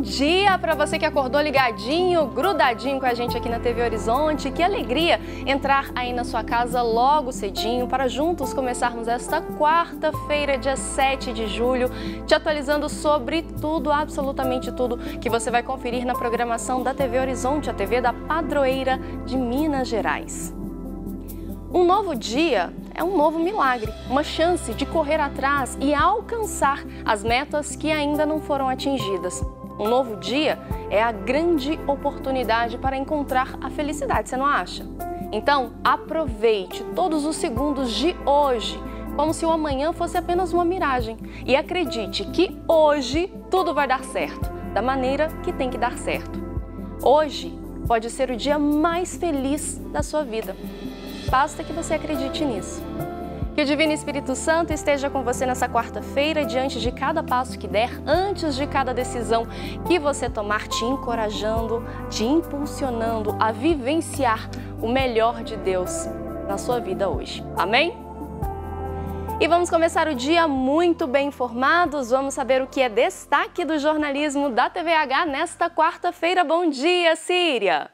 bom dia para você que acordou ligadinho, grudadinho com a gente aqui na TV Horizonte. Que alegria entrar aí na sua casa logo cedinho para juntos começarmos esta quarta-feira, dia 7 de julho, te atualizando sobre tudo, absolutamente tudo que você vai conferir na programação da TV Horizonte, a TV da Padroeira de Minas Gerais. Um novo dia é um novo milagre, uma chance de correr atrás e alcançar as metas que ainda não foram atingidas um novo dia é a grande oportunidade para encontrar a felicidade, você não acha? Então, aproveite todos os segundos de hoje, como se o amanhã fosse apenas uma miragem. E acredite que hoje tudo vai dar certo, da maneira que tem que dar certo. Hoje pode ser o dia mais feliz da sua vida. Basta que você acredite nisso. Que o Divino Espírito Santo esteja com você nessa quarta-feira, diante de cada passo que der, antes de cada decisão que você tomar, te encorajando, te impulsionando a vivenciar o melhor de Deus na sua vida hoje. Amém? E vamos começar o dia muito bem informados. Vamos saber o que é destaque do jornalismo da TVH nesta quarta-feira. Bom dia, Síria!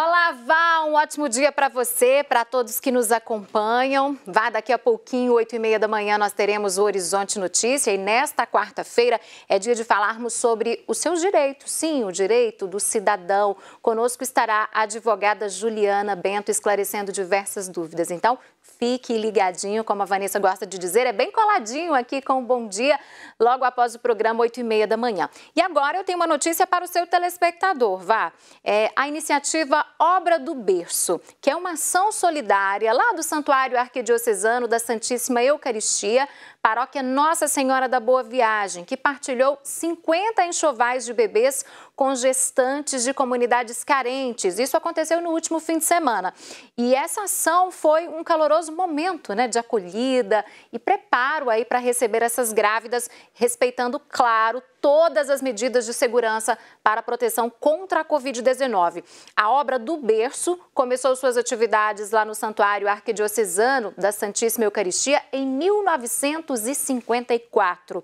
Olá, Val, um ótimo dia para você, para todos que nos acompanham. Vá daqui a pouquinho, 8 e meia da manhã, nós teremos o Horizonte Notícia e nesta quarta-feira é dia de falarmos sobre os seus direitos, sim, o direito do cidadão. Conosco estará a advogada Juliana Bento esclarecendo diversas dúvidas. Então, Fique ligadinho, como a Vanessa gosta de dizer, é bem coladinho aqui com o Bom Dia, logo após o programa, 8 e meia da manhã. E agora eu tenho uma notícia para o seu telespectador, vá. É a iniciativa Obra do Berço, que é uma ação solidária lá do Santuário Arquidiocesano da Santíssima Eucaristia, paróquia Nossa Senhora da Boa Viagem, que partilhou 50 enxovais de bebês com gestantes de comunidades carentes. Isso aconteceu no último fim de semana. E essa ação foi um caloroso momento né, de acolhida e preparo aí para receber essas grávidas, respeitando, claro, todas as medidas de segurança para a proteção contra a Covid-19. A obra do berço começou suas atividades lá no Santuário Arquidiocesano da Santíssima Eucaristia em 1954.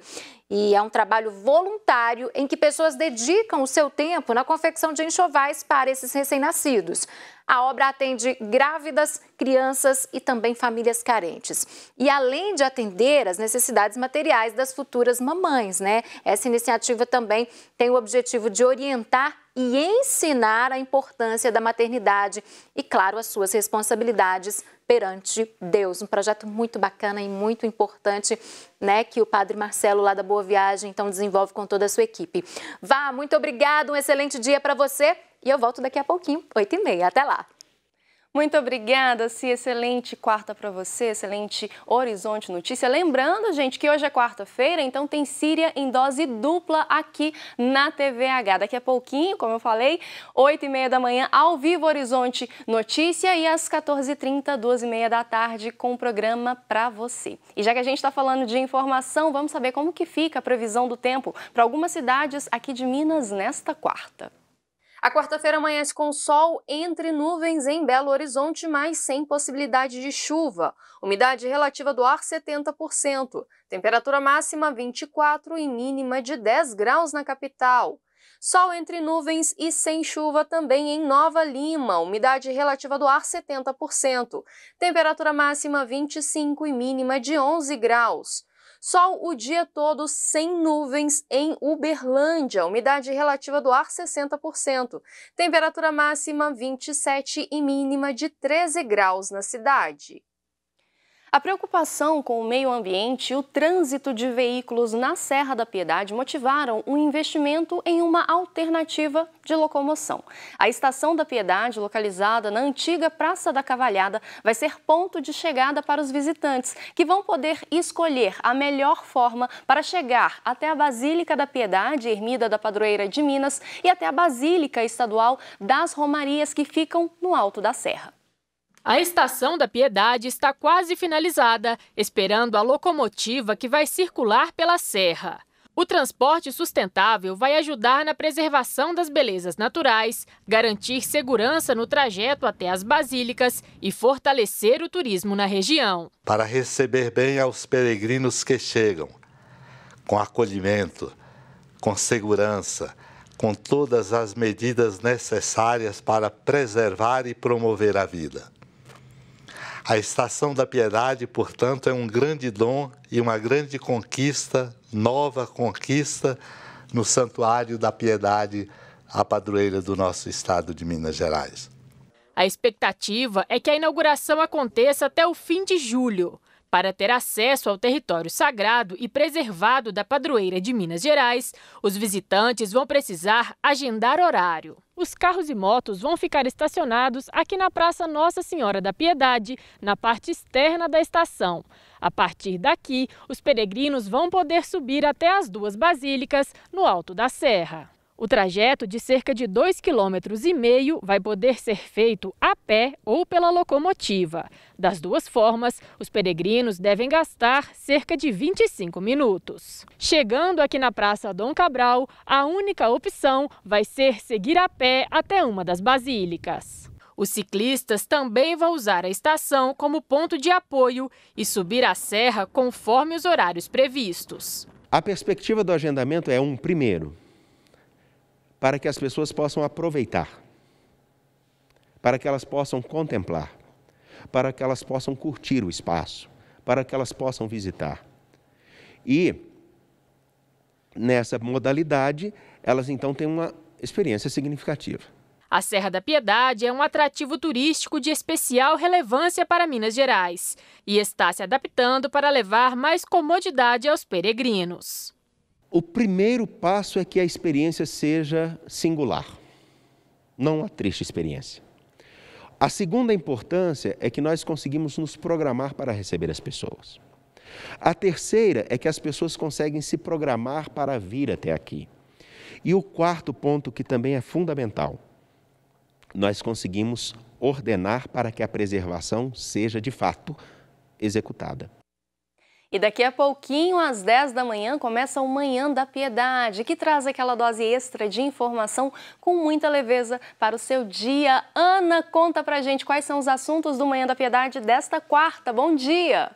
E é um trabalho voluntário em que pessoas dedicam o seu tempo na confecção de enxovais para esses recém-nascidos. A obra atende grávidas, crianças e também famílias carentes. E além de atender as necessidades materiais das futuras mamães, né? Essa iniciativa também tem o objetivo de orientar e ensinar a importância da maternidade e, claro, as suas responsabilidades perante Deus. Um projeto muito bacana e muito importante, né, que o Padre Marcelo lá da Boa Viagem então desenvolve com toda a sua equipe. Vá, muito obrigado, um excelente dia para você e eu volto daqui a pouquinho, 8 e meia. Até lá! Muito obrigada, se Excelente quarta para você, excelente Horizonte Notícia. Lembrando, gente, que hoje é quarta-feira, então tem Síria em dose dupla aqui na TVH. Daqui a pouquinho, como eu falei, 8 e meia da manhã, ao vivo Horizonte Notícia e às 14h30, 12 e meia da tarde, com o programa para você. E já que a gente está falando de informação, vamos saber como que fica a previsão do tempo para algumas cidades aqui de Minas nesta quarta. A quarta-feira amanhece com sol entre nuvens em Belo Horizonte, mas sem possibilidade de chuva. Umidade relativa do ar 70%. Temperatura máxima 24 e mínima de 10 graus na capital. Sol entre nuvens e sem chuva também em Nova Lima, umidade relativa do ar 70%. Temperatura máxima 25 e mínima de 11 graus. Sol o dia todo sem nuvens em Uberlândia, umidade relativa do ar 60%. Temperatura máxima 27 e mínima de 13 graus na cidade. A preocupação com o meio ambiente e o trânsito de veículos na Serra da Piedade motivaram um investimento em uma alternativa de locomoção. A Estação da Piedade, localizada na antiga Praça da Cavalhada, vai ser ponto de chegada para os visitantes, que vão poder escolher a melhor forma para chegar até a Basílica da Piedade, ermida da Padroeira de Minas, e até a Basílica Estadual das Romarias, que ficam no alto da serra. A estação da Piedade está quase finalizada, esperando a locomotiva que vai circular pela serra. O transporte sustentável vai ajudar na preservação das belezas naturais, garantir segurança no trajeto até as basílicas e fortalecer o turismo na região. Para receber bem aos peregrinos que chegam, com acolhimento, com segurança, com todas as medidas necessárias para preservar e promover a vida. A estação da piedade, portanto, é um grande dom e uma grande conquista, nova conquista, no Santuário da Piedade, a padroeira do nosso estado de Minas Gerais. A expectativa é que a inauguração aconteça até o fim de julho. Para ter acesso ao território sagrado e preservado da padroeira de Minas Gerais, os visitantes vão precisar agendar horário os carros e motos vão ficar estacionados aqui na Praça Nossa Senhora da Piedade, na parte externa da estação. A partir daqui, os peregrinos vão poder subir até as duas basílicas no alto da serra. O trajeto de cerca de 2,5 km vai poder ser feito a pé ou pela locomotiva. Das duas formas, os peregrinos devem gastar cerca de 25 minutos. Chegando aqui na Praça Dom Cabral, a única opção vai ser seguir a pé até uma das basílicas. Os ciclistas também vão usar a estação como ponto de apoio e subir a serra conforme os horários previstos. A perspectiva do agendamento é um primeiro, para que as pessoas possam aproveitar, para que elas possam contemplar, para que elas possam curtir o espaço, para que elas possam visitar. E nessa modalidade, elas então têm uma experiência significativa. A Serra da Piedade é um atrativo turístico de especial relevância para Minas Gerais e está se adaptando para levar mais comodidade aos peregrinos. O primeiro passo é que a experiência seja singular, não a triste experiência. A segunda importância é que nós conseguimos nos programar para receber as pessoas. A terceira é que as pessoas conseguem se programar para vir até aqui. E o quarto ponto, que também é fundamental, nós conseguimos ordenar para que a preservação seja de fato executada. E daqui a pouquinho, às 10 da manhã, começa o Manhã da Piedade, que traz aquela dose extra de informação com muita leveza para o seu dia. Ana, conta pra gente quais são os assuntos do Manhã da Piedade desta quarta. Bom dia!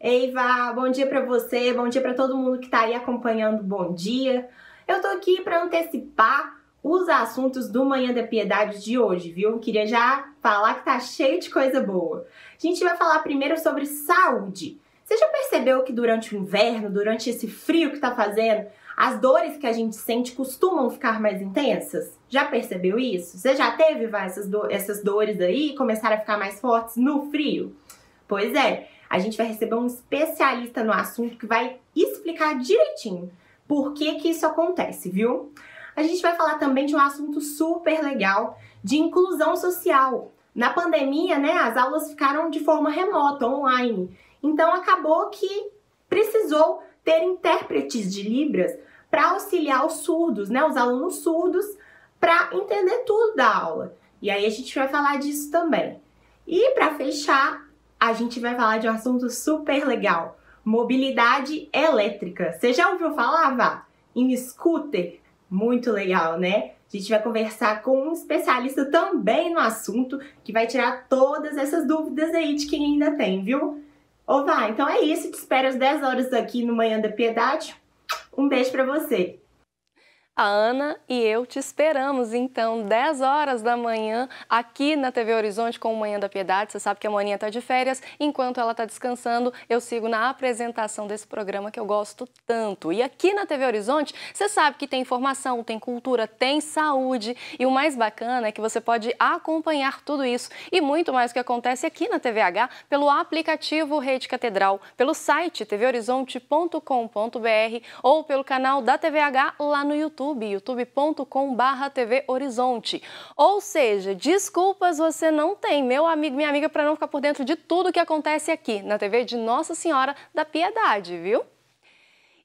Eiva, bom dia para você, bom dia para todo mundo que está aí acompanhando. Bom dia. Eu tô aqui para antecipar os assuntos do Manhã da Piedade de hoje, viu? Queria já falar que tá cheio de coisa boa. A gente vai falar primeiro sobre saúde. Você já percebeu que durante o inverno, durante esse frio que está fazendo, as dores que a gente sente costumam ficar mais intensas? Já percebeu isso? Você já teve vai, essas, do essas dores aí começaram a ficar mais fortes no frio? Pois é, a gente vai receber um especialista no assunto que vai explicar direitinho por que, que isso acontece, viu? A gente vai falar também de um assunto super legal de inclusão social. Na pandemia, né, as aulas ficaram de forma remota, online. Então acabou que precisou ter intérpretes de Libras para auxiliar os surdos, né, os alunos surdos, para entender tudo da aula. E aí a gente vai falar disso também. E para fechar, a gente vai falar de um assunto super legal: mobilidade elétrica. Você já ouviu falar, Vá? Em scooter? Muito legal, né? A gente vai conversar com um especialista também no assunto que vai tirar todas essas dúvidas aí de quem ainda tem, viu? Ou vai. Então é isso. Te espero às 10 horas aqui no Manhã da Piedade. Um beijo para você. A Ana e eu te esperamos, então, 10 horas da manhã, aqui na TV Horizonte com o Manhã da Piedade. Você sabe que a Maninha está de férias. Enquanto ela está descansando, eu sigo na apresentação desse programa que eu gosto tanto. E aqui na TV Horizonte, você sabe que tem informação, tem cultura, tem saúde. E o mais bacana é que você pode acompanhar tudo isso e muito mais o que acontece aqui na TVH pelo aplicativo Rede Catedral, pelo site tvhorizonte.com.br ou pelo canal da TVH lá no YouTube. YouTube, youtube.com.br TV Horizonte. Ou seja, desculpas você não tem, meu amigo, minha amiga, para não ficar por dentro de tudo que acontece aqui na TV de Nossa Senhora da Piedade, viu?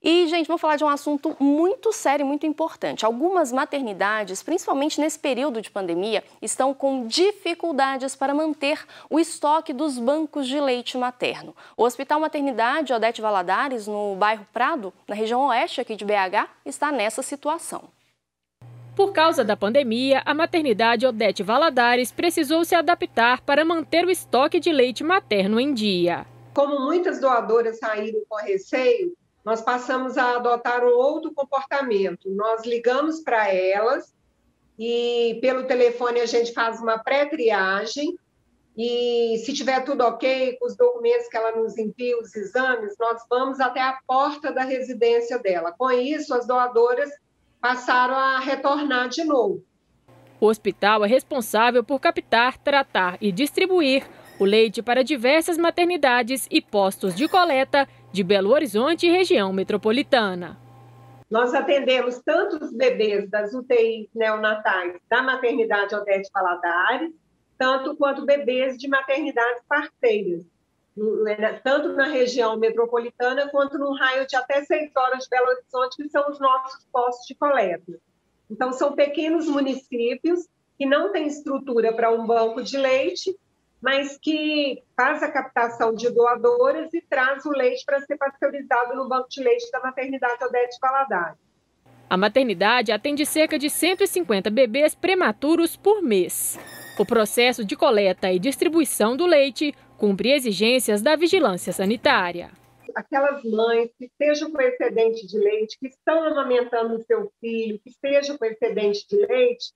E, gente, vou falar de um assunto muito sério e muito importante. Algumas maternidades, principalmente nesse período de pandemia, estão com dificuldades para manter o estoque dos bancos de leite materno. O Hospital Maternidade Odete Valadares, no bairro Prado, na região oeste aqui de BH, está nessa situação. Por causa da pandemia, a maternidade Odete Valadares precisou se adaptar para manter o estoque de leite materno em dia. Como muitas doadoras saíram com receio, nós passamos a adotar outro comportamento. Nós ligamos para elas e pelo telefone a gente faz uma pré-triagem e se tiver tudo ok com os documentos que ela nos envia, os exames, nós vamos até a porta da residência dela. Com isso, as doadoras passaram a retornar de novo. O hospital é responsável por captar, tratar e distribuir o leite para diversas maternidades e postos de coleta de Belo Horizonte e região metropolitana. Nós atendemos tanto os bebês das UTIs neonatais da maternidade Odete Paladares, tanto quanto bebês de maternidades parteiras, né, tanto na região metropolitana quanto no raio de até 6 horas de Belo Horizonte, que são os nossos postos de coleta. Então, são pequenos municípios que não têm estrutura para um banco de leite mas que faz a captação de doadoras e traz o leite para ser pasteurizado no banco de leite da maternidade Odete Valadares. A maternidade atende cerca de 150 bebês prematuros por mês. O processo de coleta e distribuição do leite cumpre exigências da vigilância sanitária. Aquelas mães que estejam com excedente de leite, que estão amamentando o seu filho, que estejam com excedente de leite,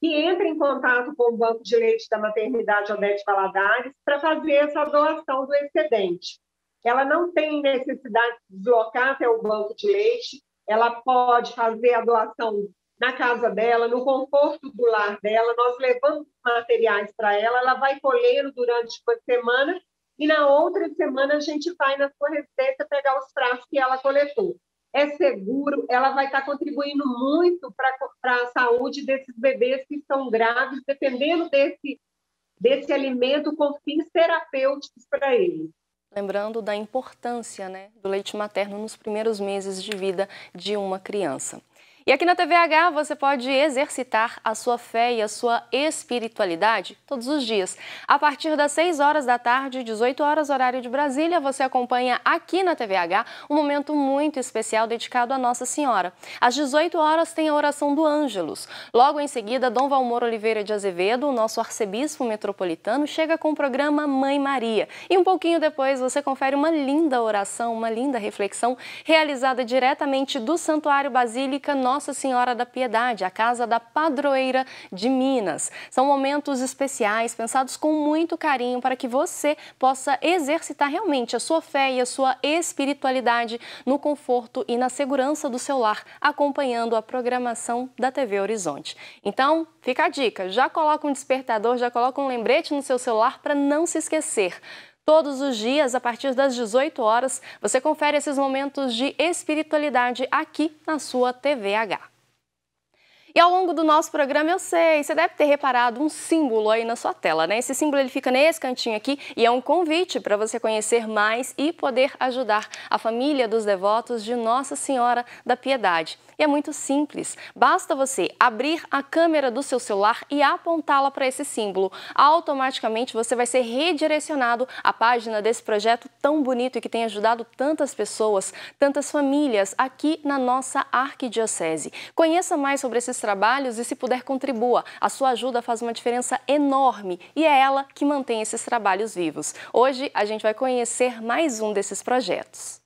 que entra em contato com o Banco de Leite da Maternidade Odete Valadares para fazer essa doação do excedente. Ela não tem necessidade de deslocar até o banco de leite, ela pode fazer a doação na casa dela, no conforto do lar dela. Nós levamos materiais para ela, ela vai colhendo durante uma semana e na outra semana a gente vai na sua residência pegar os frascos que ela coletou é seguro, ela vai estar contribuindo muito para a saúde desses bebês que estão graves, dependendo desse, desse alimento com fins terapêuticos para eles. Lembrando da importância né, do leite materno nos primeiros meses de vida de uma criança. E aqui na TVH você pode exercitar a sua fé e a sua espiritualidade todos os dias. A partir das 6 horas da tarde, 18 horas, horário de Brasília, você acompanha aqui na TVH um momento muito especial dedicado a Nossa Senhora. Às 18 horas tem a oração do Ângelos. Logo em seguida, Dom Valmor Oliveira de Azevedo, o nosso arcebispo metropolitano, chega com o programa Mãe Maria. E um pouquinho depois você confere uma linda oração, uma linda reflexão realizada diretamente do Santuário Basílica Nossa nossa Senhora da Piedade, a casa da padroeira de Minas. São momentos especiais pensados com muito carinho para que você possa exercitar realmente a sua fé e a sua espiritualidade no conforto e na segurança do seu lar, acompanhando a programação da TV Horizonte. Então, fica a dica, já coloca um despertador, já coloca um lembrete no seu celular para não se esquecer. Todos os dias, a partir das 18 horas, você confere esses momentos de espiritualidade aqui na sua TVH. E ao longo do nosso programa, eu sei, você deve ter reparado um símbolo aí na sua tela, né? Esse símbolo ele fica nesse cantinho aqui e é um convite para você conhecer mais e poder ajudar a família dos devotos de Nossa Senhora da Piedade. E é muito simples. Basta você abrir a câmera do seu celular e apontá-la para esse símbolo. Automaticamente você vai ser redirecionado à página desse projeto tão bonito e que tem ajudado tantas pessoas, tantas famílias aqui na nossa arquidiocese. Conheça mais sobre esses trabalhos e, se puder, contribua. A sua ajuda faz uma diferença enorme e é ela que mantém esses trabalhos vivos. Hoje a gente vai conhecer mais um desses projetos.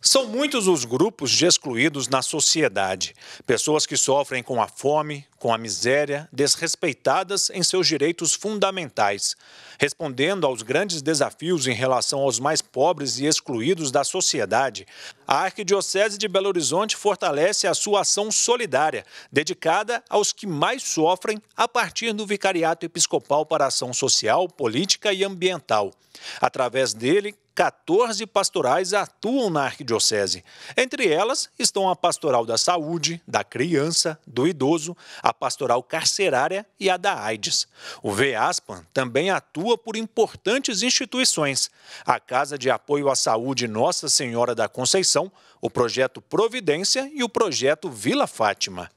São muitos os grupos de excluídos na sociedade. Pessoas que sofrem com a fome, com a miséria, desrespeitadas em seus direitos fundamentais, respondendo aos grandes desafios em relação aos mais pobres e excluídos da sociedade. A Arquidiocese de Belo Horizonte fortalece a sua ação solidária, dedicada aos que mais sofrem a partir do Vicariato Episcopal para Ação Social, Política e Ambiental. Através dele, 14 pastorais atuam na arquidiocese. Entre elas estão a pastoral da saúde, da criança, do idoso, a a pastoral carcerária e a da AIDS. O VEASPAN também atua por importantes instituições: a Casa de Apoio à Saúde Nossa Senhora da Conceição, o Projeto Providência e o Projeto Vila Fátima.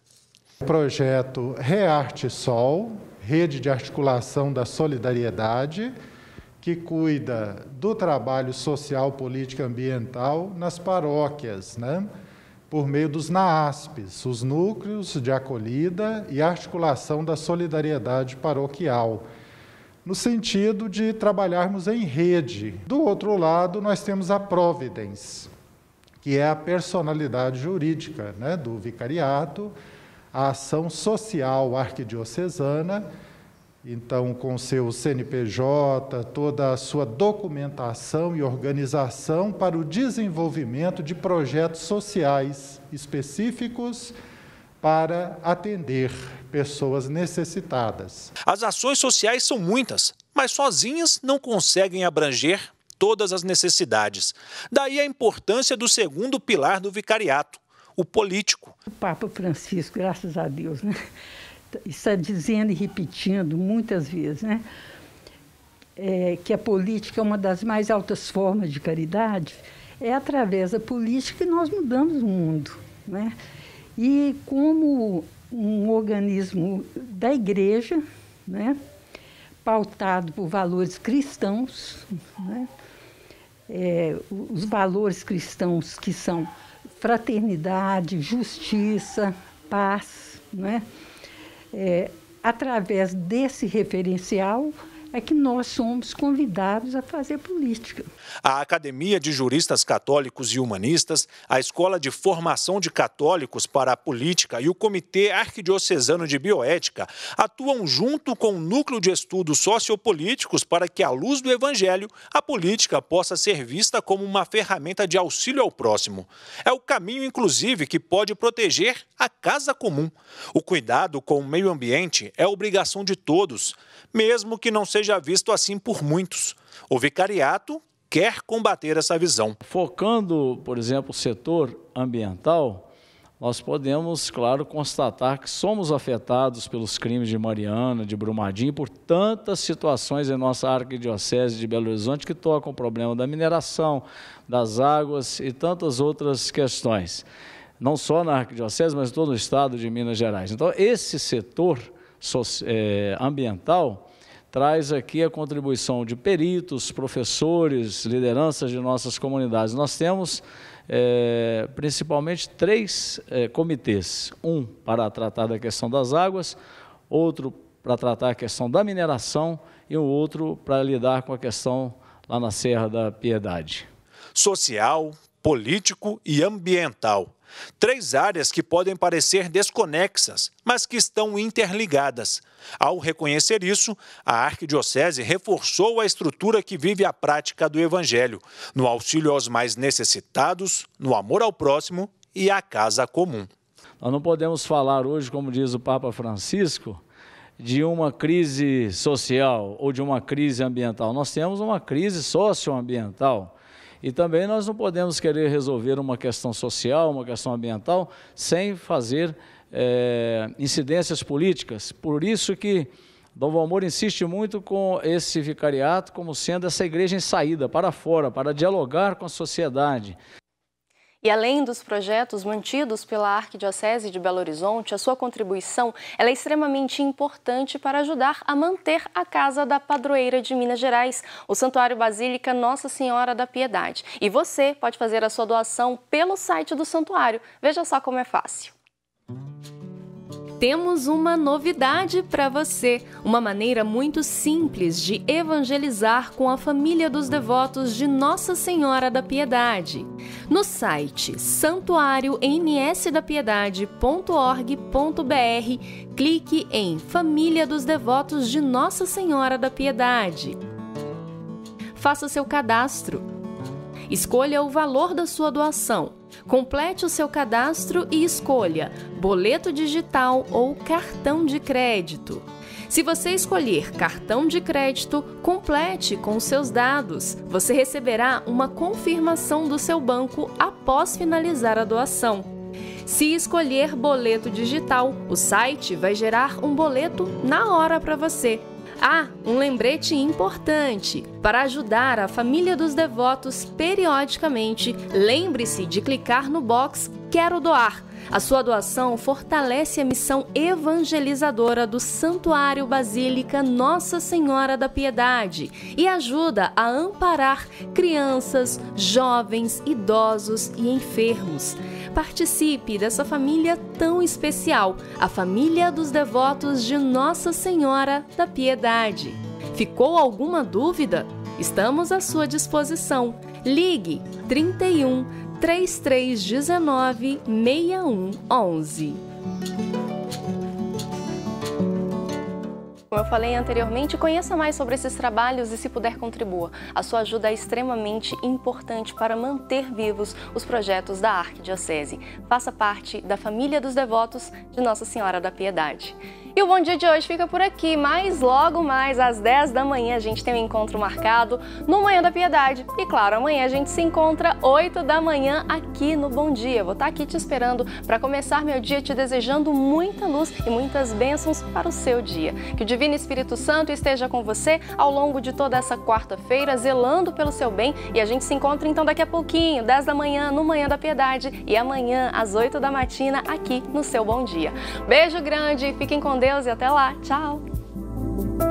Projeto Rearte Sol, rede de articulação da solidariedade, que cuida do trabalho social, e ambiental nas paróquias, né? por meio dos NAASPs, os Núcleos de Acolhida e Articulação da Solidariedade Paroquial, no sentido de trabalharmos em rede. Do outro lado, nós temos a Providence, que é a personalidade jurídica né, do vicariato, a ação social arquidiocesana então com seu CNPJ, toda a sua documentação e organização para o desenvolvimento de projetos sociais específicos para atender pessoas necessitadas. As ações sociais são muitas, mas sozinhas não conseguem abranger todas as necessidades. Daí a importância do segundo pilar do vicariato, o político. O Papa Francisco, graças a Deus, né? está dizendo e repetindo muitas vezes, né? É, que a política é uma das mais altas formas de caridade, é através da política que nós mudamos o mundo. Né? E como um organismo da igreja, né? pautado por valores cristãos, né? é, os valores cristãos que são fraternidade, justiça, paz, né? é, através desse referencial, é que nós somos convidados a fazer política. A Academia de Juristas Católicos e Humanistas, a Escola de Formação de Católicos para a Política e o Comitê Arquidiocesano de Bioética atuam junto com o Núcleo de Estudos Sociopolíticos para que, à luz do Evangelho, a política possa ser vista como uma ferramenta de auxílio ao próximo. É o caminho, inclusive, que pode proteger a casa comum. O cuidado com o meio ambiente é obrigação de todos, mesmo que não seja seja visto assim por muitos. O vicariato quer combater essa visão. Focando, por exemplo, o setor ambiental, nós podemos, claro, constatar que somos afetados pelos crimes de Mariana, de Brumadinho, por tantas situações em nossa arquidiocese de Belo Horizonte que tocam o problema da mineração, das águas e tantas outras questões. Não só na arquidiocese, mas todo o estado de Minas Gerais. Então, esse setor eh, ambiental traz aqui a contribuição de peritos, professores, lideranças de nossas comunidades. Nós temos é, principalmente três é, comitês: um para tratar da questão das águas, outro para tratar a questão da mineração e o um outro para lidar com a questão lá na Serra da Piedade. Social, político e ambiental. Três áreas que podem parecer desconexas, mas que estão interligadas. Ao reconhecer isso, a Arquidiocese reforçou a estrutura que vive a prática do Evangelho, no auxílio aos mais necessitados, no amor ao próximo e à casa comum. Nós não podemos falar hoje, como diz o Papa Francisco, de uma crise social ou de uma crise ambiental. Nós temos uma crise socioambiental. E também nós não podemos querer resolver uma questão social, uma questão ambiental, sem fazer é, incidências políticas. Por isso que Dom Valmor insiste muito com esse vicariato como sendo essa igreja em saída, para fora, para dialogar com a sociedade. E além dos projetos mantidos pela Arquidiocese de Belo Horizonte, a sua contribuição é extremamente importante para ajudar a manter a Casa da Padroeira de Minas Gerais, o Santuário Basílica Nossa Senhora da Piedade. E você pode fazer a sua doação pelo site do santuário. Veja só como é fácil temos uma novidade para você, uma maneira muito simples de evangelizar com a família dos devotos de Nossa Senhora da Piedade. No site santuariomsdapiedade.org.br, clique em Família dos Devotos de Nossa Senhora da Piedade. Faça seu cadastro Escolha o valor da sua doação. Complete o seu cadastro e escolha boleto digital ou cartão de crédito. Se você escolher cartão de crédito, complete com seus dados. Você receberá uma confirmação do seu banco após finalizar a doação. Se escolher boleto digital, o site vai gerar um boleto na hora para você. Ah, um lembrete importante! Para ajudar a família dos devotos periodicamente, lembre-se de clicar no box Quero Doar. A sua doação fortalece a missão evangelizadora do Santuário Basílica Nossa Senhora da Piedade e ajuda a amparar crianças, jovens, idosos e enfermos participe dessa família tão especial, a família dos devotos de Nossa Senhora da Piedade. Ficou alguma dúvida? Estamos à sua disposição. Ligue 31 3319 6111. Como eu falei anteriormente, conheça mais sobre esses trabalhos e, se puder, contribua. A sua ajuda é extremamente importante para manter vivos os projetos da Arquidiocese. Faça parte da família dos devotos de Nossa Senhora da Piedade. E o Bom Dia de hoje fica por aqui, mas logo mais às 10 da manhã a gente tem um encontro marcado no Manhã da Piedade. E claro, amanhã a gente se encontra 8 da manhã aqui no Bom Dia. Vou estar tá aqui te esperando para começar meu dia te desejando muita luz e muitas bênçãos para o seu dia. Que o Divino Espírito Santo esteja com você ao longo de toda essa quarta-feira, zelando pelo seu bem. E a gente se encontra então daqui a pouquinho, 10 da manhã, no Manhã da Piedade e amanhã às 8 da matina aqui no seu Bom Dia. Beijo grande, fiquem com Deus Deus e até lá. Tchau!